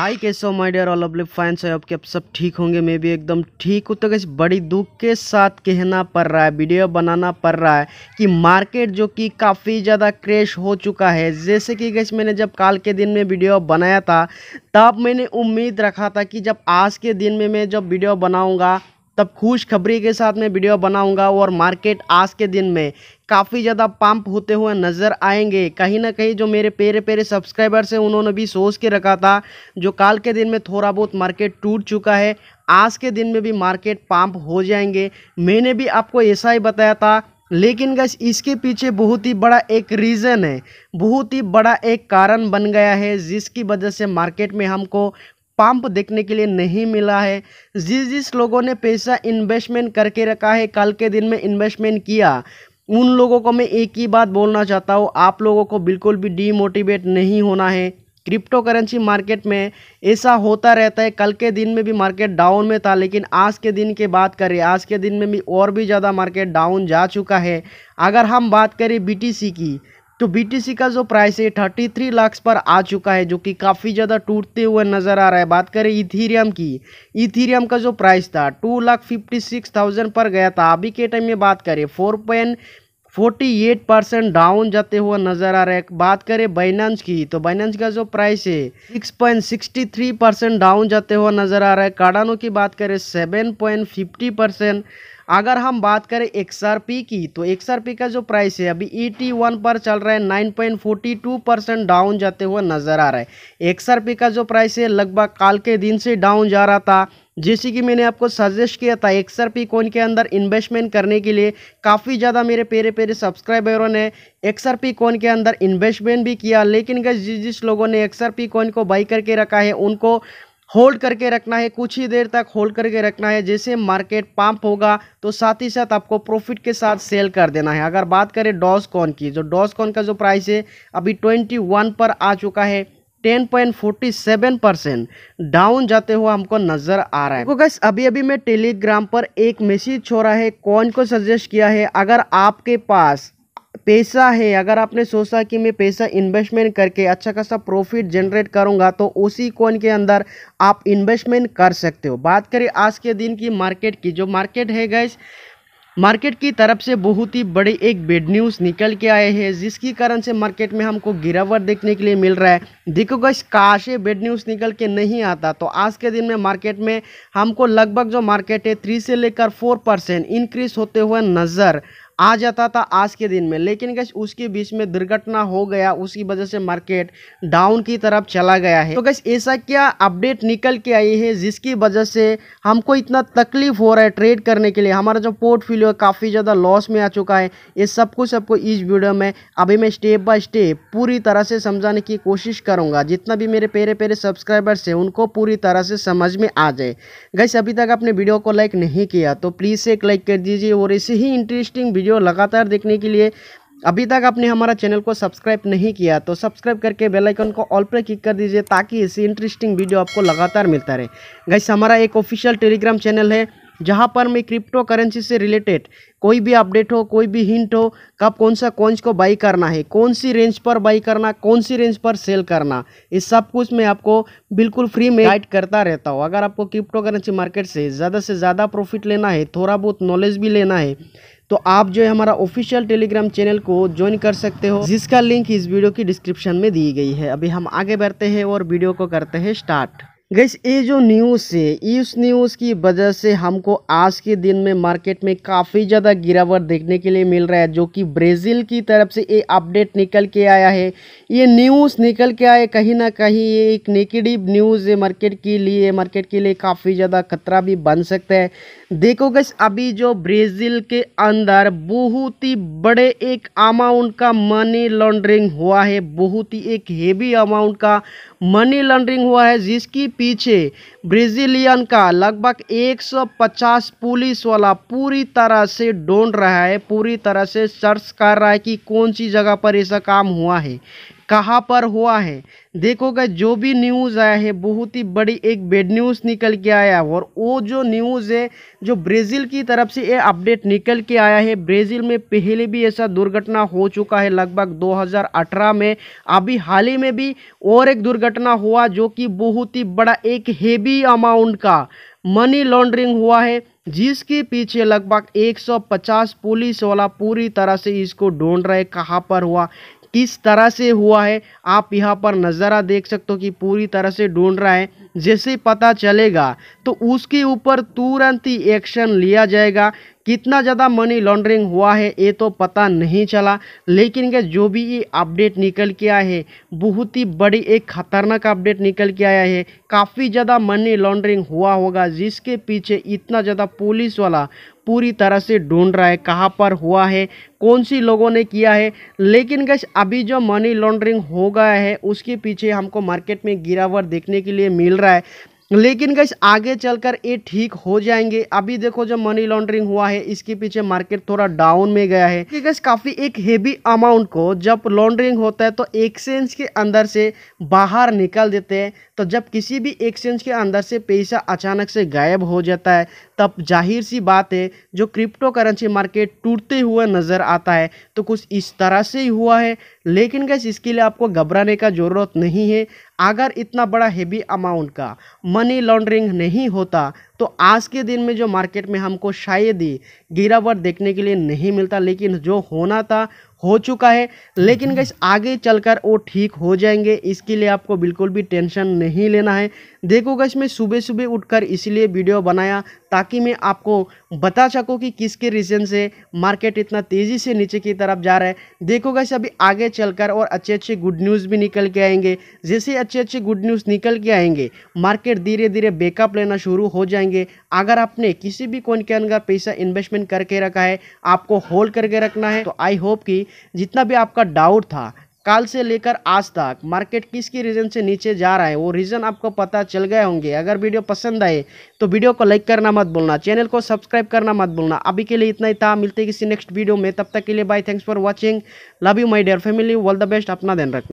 हाय कैसे हो my dear all lovely fans है आपके आप सब ठीक होंगे मैं भी एकदम ठीक हूँ तो कैसे बड़ी दुख के साथ कहना पड़ रहा है वीडियो बनाना पड़ रहा है कि मार्केट जो कि काफ़ी ज़्यादा क्रैश हो चुका है जैसे कि कैसे मैंने जब कल के दिन में वीडियो बनाया था तब मैंने उम्मीद रखा था कि जब आज के दिन में मैं जब वीडियो बनाऊँगा तब खुशखबरी के साथ मैं वीडियो बनाऊंगा और मार्केट आज के दिन में काफ़ी ज़्यादा पंप होते हुए नज़र आएंगे कहीं ना कहीं जो मेरे पेरे पेरे सब्सक्राइबर्स हैं उन्होंने भी सोच के रखा था जो काल के दिन में थोड़ा बहुत मार्केट टूट चुका है आज के दिन में भी मार्केट पंप हो जाएंगे मैंने भी आपको ऐसा ही बताया था लेकिन गैस इसके पीछे बहुत ही बड़ा एक रीज़न है बहुत ही बड़ा एक कारण बन गया है जिसकी वजह से मार्केट में हमको पंप देखने के लिए नहीं मिला है जिस जिस लोगों ने पैसा इन्वेस्टमेंट करके रखा है कल के दिन में इन्वेस्टमेंट किया उन लोगों को मैं एक ही बात बोलना चाहता हूँ आप लोगों को बिल्कुल भी डीमोटिवेट नहीं होना है क्रिप्टो करेंसी मार्केट में ऐसा होता रहता है कल के दिन में भी मार्केट डाउन में था लेकिन आज के दिन की बात करें आज के दिन में भी और भी ज़्यादा मार्केट डाउन जा चुका है अगर हम बात करें बीटीसी की तो बीटीसी का जो प्राइस है थर्टी थ्री लाख पर आ चुका है जो कि काफ़ी ज़्यादा टूटते हुए नज़र आ रहा है बात करें इथीरियम की इथीरियम का जो प्राइस था two lakh fifty six thousand पर गया था अभी के टाइम में बात करें four point forty eight percent down जाते हुए नजर आ रहा है बात करें बाइनेंस की तो बाइनेंस का जो प्राइस है six point sixty three percent down जाते हुए नजर आ रहा है काडानो की बात करें सेवन पॉइंट फिफ्टी परसेंट अगर हम बात करें एक्सआरपी की तो एक्सआरपी का जो प्राइस है अभी ई e वन पर चल रहा है nine point forty two percent down जाते हुए नज़र आ रहा है एक्सआरपी का जो प्राइस है लगभग काल के दिन से डाउन जा रहा था जैसे कि मैंने आपको सजेस्ट किया था एक्सर पी कॉइन के अंदर इन्वेस्टमेंट करने के लिए काफ़ी ज़्यादा मेरे पेरे पेरे सब्सक्राइबरों ने एक्सर पी कॉइन के अंदर इन्वेस्टमेंट भी किया लेकिन जिस जिस लोगों ने एक्सर पी कॉइन को बाई करके रखा है उनको होल्ड करके रखना है कुछ ही देर तक होल्ड करके रखना है जैसे मार्केट पंप होगा तो साथ ही साथ आपको प्रॉफिट के साथ सेल कर देना है अगर बात करें डॉस कॉन की जो डॉस कॉन का जो प्राइस है अभी ट्वेंटी वन पर आ चुका है ten point forty seven percent down जाते हुए हमको नज़र आ रहा है तो गैस अभी अभी मैं टेलीग्राम पर एक मैसेज छोड़ा है कौन को सजेस्ट किया है अगर आपके पास पैसा है अगर आपने सोचा कि मैं पैसा इन्वेस्टमेंट करके अच्छा खासा प्रॉफिट जनरेट करूंगा तो उसी कोन के अंदर आप इन्वेस्टमेंट कर सकते हो बात करें आज के दिन की मार्केट की जो मार्केट है गैस मार्केट की तरफ से बहुत ही बड़ी एक बेड न्यूज़ निकल के आए हैं जिसकी कारण से मार्केट में हमको गिरावट देखने के लिए मिल रहा है देखो गश काश ये बेड न्यूज़ निकल के नहीं आता तो आज के दिन में मार्केट में हमको लगभग जो मार्केट है थ्री से लेकर फोर परसेंट इंक्रीज होते हुए नज़र आ जाता था आज के दिन में लेकिन गैस उसके बीच में दुर्घटना हो गया उसकी वजह से मार्केट डाउन की तरफ चला गया है तो गैस ऐसा क्या अपडेट निकल के आई है जिसकी वजह से हमको इतना तकलीफ हो रहा है ट्रेड करने के लिए हमारा जो पोर्टफोलियो है काफ़ी ज़्यादा लॉस में आ चुका है ये सब कुछ आपको इस वीडियो में अभी मैं स्टेप बाय स्टेप पूरी तरह से समझाने की कोशिश करूँगा जितना भी मेरे पेरे पेरे सब्सक्राइबर्स हैं उनको पूरी तरह से समझ में आ जाए गैस अभी तक आपने वीडियो को लाइक नहीं किया तो प्लीज़ एक लाइक कर दीजिए और ऐसे ही इंटरेस्टिंग वीडियो वीडियो लगातार देखने के लिए अभी तक आपने हमारा चैनल को सब्सक्राइब नहीं किया तो सब्सक्राइब करके बेल आइकन को ऑल पर क्लिक कर दीजिए ताकि ऐसी इंटरेस्टिंग वीडियो आपको लगातार मिलता रहे गैस हमारा एक ऑफिशियल टेलीग्राम चैनल है जहाँ पर मैं क्रिप्टो करेंसी से रिलेटेड कोई भी अपडेट हो कोई भी हिंट हो कब कौन सा कॉइन्स को बाई करना है कौन सी रेंज पर बाई करना कौन सी रेंज पर सेल करना ये सब कुछ मैं आपको बिल्कुल फ्री में गाइड करता रहता हूँ अगर आपको क्रिप्टो करेंसी मार्केट से ज़्यादा से ज़्यादा प्रॉफिट लेना है थोड़ा बहुत नॉलेज भी लेना है तो आप जो है हमारा ऑफिशियल टेलीग्राम चैनल को ज्वाइन कर सकते हो जिसका लिंक इस वीडियो की डिस्क्रिप्शन में दी गई है अभी हम आगे बढ़ते हैं और वीडियो को करते हैं स्टार्ट गैस ये जो न्यूज़ है इस न्यूज़ की वजह से हमको आज के दिन में मार्केट में काफ़ी ज़्यादा गिरावट देखने के लिए मिल रहा है जो कि ब्राज़ील की तरफ से ये अपडेट निकल के आया है ये न्यूज़ निकल के आए कहीं ना कहीं ये एक नेगेटिव न्यूज़ है मार्केट के लिए मार्केट के लिए काफ़ी ज़्यादा खतरा भी बन सकता है देखो गैस अभी जो ब्राज़ील के अंदर बहुत ही बड़े एक अमाउंट का मनी लॉन्ड्रिंग हुआ है बहुत ही एक हेवी अमाउंट का मनी लॉन्ड्रिंग हुआ है जिसकी पीछे ब्राजीलियन का लगभग 150 पुलिस वाला पूरी तरह से ढूंढ रहा है पूरी तरह से सर्च कर रहा है कि कौन सी जगह पर ऐसा काम हुआ है कहाँ पर हुआ है देखोगे जो भी न्यूज़ आया है बहुत ही बड़ी एक बेड न्यूज़ निकल के आया है और वो जो न्यूज़ है जो ब्राज़ील की तरफ से ये अपडेट निकल के आया है ब्राज़ील में पहले भी ऐसा दुर्घटना हो चुका है लगभग 2018 में अभी हाल ही में भी और एक दुर्घटना हुआ जो कि बहुत ही बड़ा एक हेवी अमाउंट का मनी लॉन्ड्रिंग हुआ है जिसके पीछे लगभग 150 पुलिस वाला पूरी तरह से इसको ढूंढ रहे कहाँ पर हुआ किस तरह से हुआ है आप यहाँ पर नज़ारा देख सकते हो कि पूरी तरह से ढूंढ रहा है जैसे पता चलेगा तो उसके ऊपर तुरंत ही एक्शन लिया जाएगा कितना ज़्यादा मनी लॉन्ड्रिंग हुआ है ये तो पता नहीं चला लेकिन क्या जो भी ये अपडेट निकल के आया है बहुत ही बड़ी एक खतरनाक अपडेट निकल के आया है काफ़ी ज़्यादा मनी लॉन्ड्रिंग हुआ होगा जिसके पीछे इतना ज़्यादा पुलिस वाला पूरी तरह से ढूंढ रहा है कहाँ पर हुआ है कौन सी लोगों ने किया है लेकिन गश अभी जो मनी लॉन्ड्रिंग हो गया है उसके पीछे हमको मार्केट में गिरावट देखने के लिए मिल रहा है लेकिन गैस आगे चलकर ये ठीक हो जाएंगे अभी देखो जो मनी लॉन्ड्रिंग हुआ है इसके पीछे मार्केट थोड़ा डाउन में गया है गैस काफ़ी एक हेवी अमाउंट को जब लॉन्ड्रिंग होता है तो एक्सचेंज के अंदर से बाहर निकल देते हैं तो जब किसी भी एक्सचेंज के अंदर से पैसा अचानक से गायब हो जाता है तब जाहिर सी बात है जो क्रिप्टो करेंसी मार्केट टूटते हुए नज़र आता है तो कुछ इस तरह से ही हुआ है लेकिन गैस इसके लिए आपको घबराने का ज़रूरत नहीं है अगर इतना बड़ा हैवी अमाउंट का मनी लॉन्ड्रिंग नहीं होता तो आज के दिन में जो मार्केट में हमको शायद ही गिरावट देखने के लिए नहीं मिलता लेकिन जो होना था हो चुका है लेकिन गैस हम्म। आगे चलकर वो ठीक हो जाएंगे इसके लिए आपको बिल्कुल भी टेंशन नहीं लेना है देखो गैस मैं सुबह सुबह उठकर इसलिए वीडियो बनाया ताकि मैं आपको बता सकूँ कि किसके रीज़न से मार्केट इतना तेज़ी से नीचे की तरफ जा रहा है देखो गैस अभी आगे चलकर और अच्छे अच्छे गुड न्यूज़ भी निकल के आएंगे जैसे अच्छे अच्छे गुड न्यूज़ निकल के आएंगे मार्केट धीरे धीरे बेकअप लेना शुरू हो जाएंगे अगर आपने किसी भी कोइन के अंदर पैसा इन्वेस्टमेंट करके रखा है आपको होल्ड करके रखना है तो आई होप कि जितना भी आपका डाउट था कल से लेकर आज तक मार्केट किसकी रीज़न से नीचे जा रहा है वो रीज़न आपको पता चल गए होंगे अगर वीडियो पसंद आए तो वीडियो को लाइक करना मत भूलना चैनल को सब्सक्राइब करना मत भूलना अभी के लिए इतना ही था मिलते किसी नेक्स्ट वीडियो में तब तक के लिए bye thanks for watching love you my dear family all the best अपना ध्यान रखना